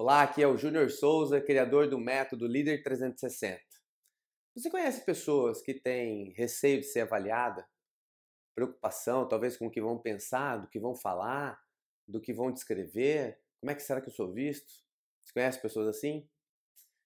Olá, aqui é o Júnior Souza, criador do método Líder 360. Você conhece pessoas que têm receio de ser avaliada? Preocupação, talvez, com o que vão pensar, do que vão falar, do que vão descrever? Como é que será que eu sou visto? Você conhece pessoas assim?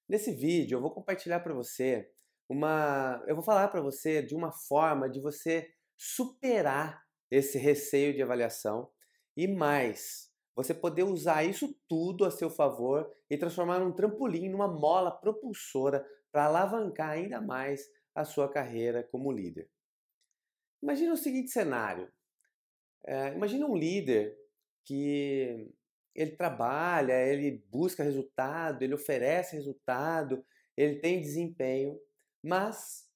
Nesse vídeo eu vou compartilhar para você uma, eu vou falar para você de uma forma de você superar esse receio de avaliação e mais, você poder usar isso tudo a seu favor e transformar num trampolim, numa mola propulsora para alavancar ainda mais a sua carreira como líder. Imagina o seguinte cenário: é, imagina um líder que ele trabalha, ele busca resultado, ele oferece resultado, ele tem desempenho, mas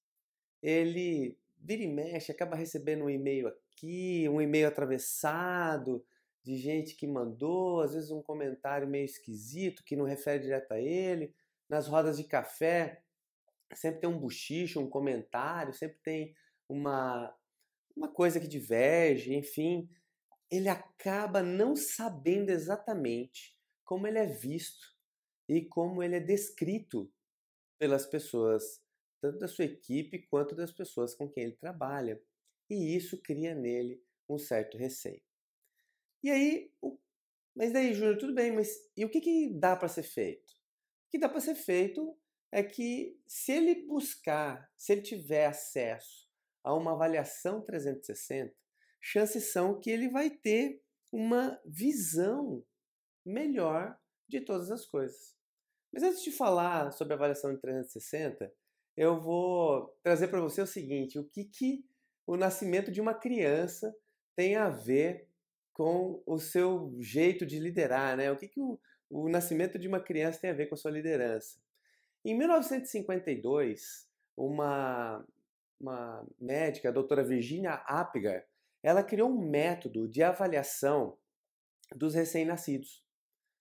ele vira e mexe, acaba recebendo um e-mail aqui, um e-mail atravessado, de gente que mandou, às vezes um comentário meio esquisito que não refere direto a ele. Nas rodas de café, sempre tem um bochicho, um comentário, sempre tem uma, uma coisa que diverge, enfim. Ele acaba não sabendo exatamente como ele é visto e como ele é descrito pelas pessoas, tanto da sua equipe quanto das pessoas com quem ele trabalha. E isso cria nele um certo receio. E aí, o... mas daí, Júnior, tudo bem, mas e o que, que dá para ser feito? O que dá para ser feito é que se ele buscar, se ele tiver acesso a uma avaliação 360, chances são que ele vai ter uma visão melhor de todas as coisas. Mas antes de falar sobre a avaliação de 360, eu vou trazer para você o seguinte: o que, que o nascimento de uma criança tem a ver com o seu jeito de liderar, né? O que, que o, o nascimento de uma criança tem a ver com a sua liderança? Em 1952, uma, uma médica, a doutora Virginia Apgar, ela criou um método de avaliação dos recém-nascidos.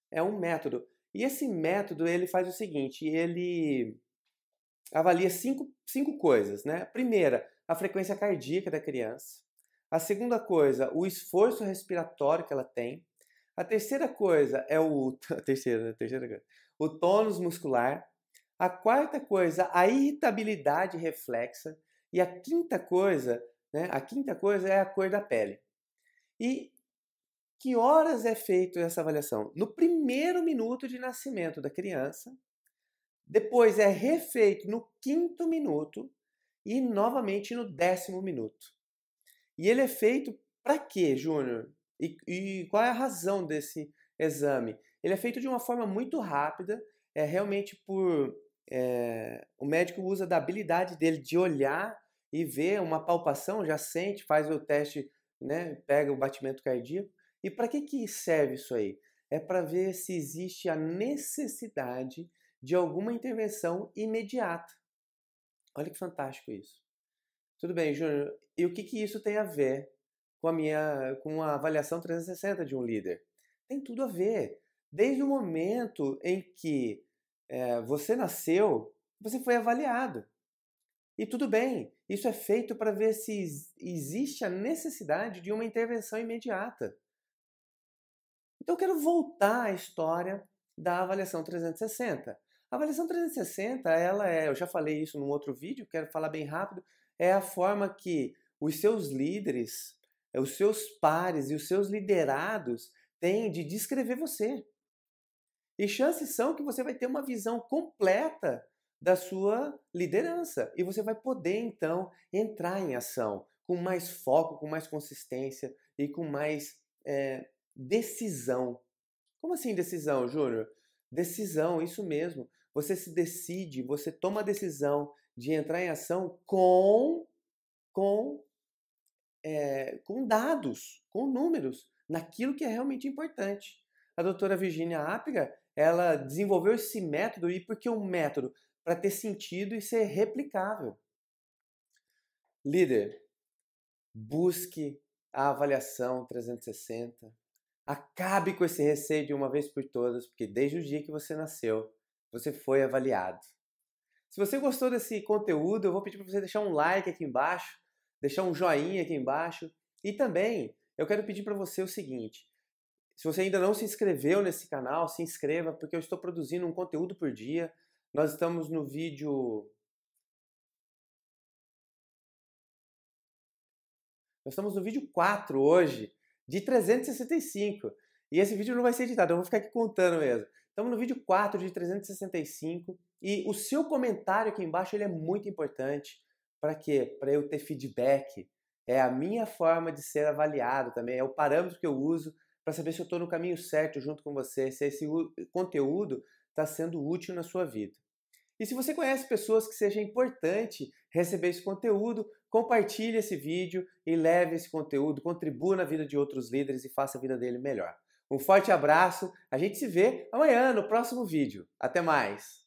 É um método. E esse método ele faz o seguinte: ele avalia cinco, cinco coisas. Né? primeira, a frequência cardíaca da criança. A segunda coisa, o esforço respiratório que ela tem. A terceira coisa é o a terceira, né, a terceira coisa, o tônus muscular. A quarta coisa, a irritabilidade reflexa. E a quinta coisa, né, a quinta coisa é a cor da pele. E que horas é feita essa avaliação? No primeiro minuto de nascimento da criança, depois é refeito no quinto minuto e novamente no décimo minuto. E ele é feito para quê, Júnior? E, e, qual é a razão desse exame? Ele é feito de uma forma muito rápida, é realmente por. É, o médico usa da habilidade dele de olhar e ver uma palpação, já sente, faz o teste, né, pega o batimento cardíaco. E para que, que serve isso aí? É para ver se existe a necessidade de alguma intervenção imediata. Olha que fantástico isso. Tudo bem, Júnior. E o que, que isso tem a ver com a minha com a avaliação 360 de um líder? Tem tudo a ver. Desde o momento em que é, você nasceu, você foi avaliado. E tudo bem, isso é feito para ver se existe a necessidade de uma intervenção imediata. Então eu quero voltar à história da avaliação 360. A avaliação 360, ela é, eu já falei isso num outro vídeo, quero falar bem rápido, é a forma que os seus líderes, é, os seus pares e os seus liderados têm de descrever você. E chances são que você vai ter uma visão completa da sua liderança e você vai poder então entrar em ação com mais foco, com mais consistência e com mais é, decisão. Como assim decisão, Júnior? Decisão, isso mesmo. Você se decide, você toma a decisão de entrar em ação com, com, é, com dados, com números, naquilo que é realmente importante. A doutora Virginia Apiga, ela desenvolveu esse método, e por que um método? Para ter sentido e ser replicável. Líder, busque a avaliação 360. Acabe com esse receio de uma vez por todas, porque desde o dia que você nasceu, você foi avaliado. Se você gostou desse conteúdo, eu vou pedir para você deixar um like aqui embaixo, deixar um joinha aqui embaixo e também eu quero pedir para você o seguinte: se você ainda não se inscreveu nesse canal, se inscreva porque eu estou produzindo um conteúdo por dia. Nós estamos no vídeo Nós estamos no vídeo 4 hoje de 365. E esse vídeo não vai ser editado, eu vou ficar aqui contando mesmo. Estamos no vídeo 4 de 365 e o seu comentário aqui embaixo ele é muito importante. Para quê? Para eu ter feedback. É a minha forma de ser avaliado também, é o parâmetro que eu uso para saber se eu estou no caminho certo junto com você, se esse conteúdo está sendo útil na sua vida. E se você conhece pessoas que seja importante receber esse conteúdo, compartilhe esse vídeo e leve esse conteúdo, contribua na vida de outros líderes e faça a vida dele melhor. Um forte abraço, a gente se vê amanhã no próximo vídeo. Até mais!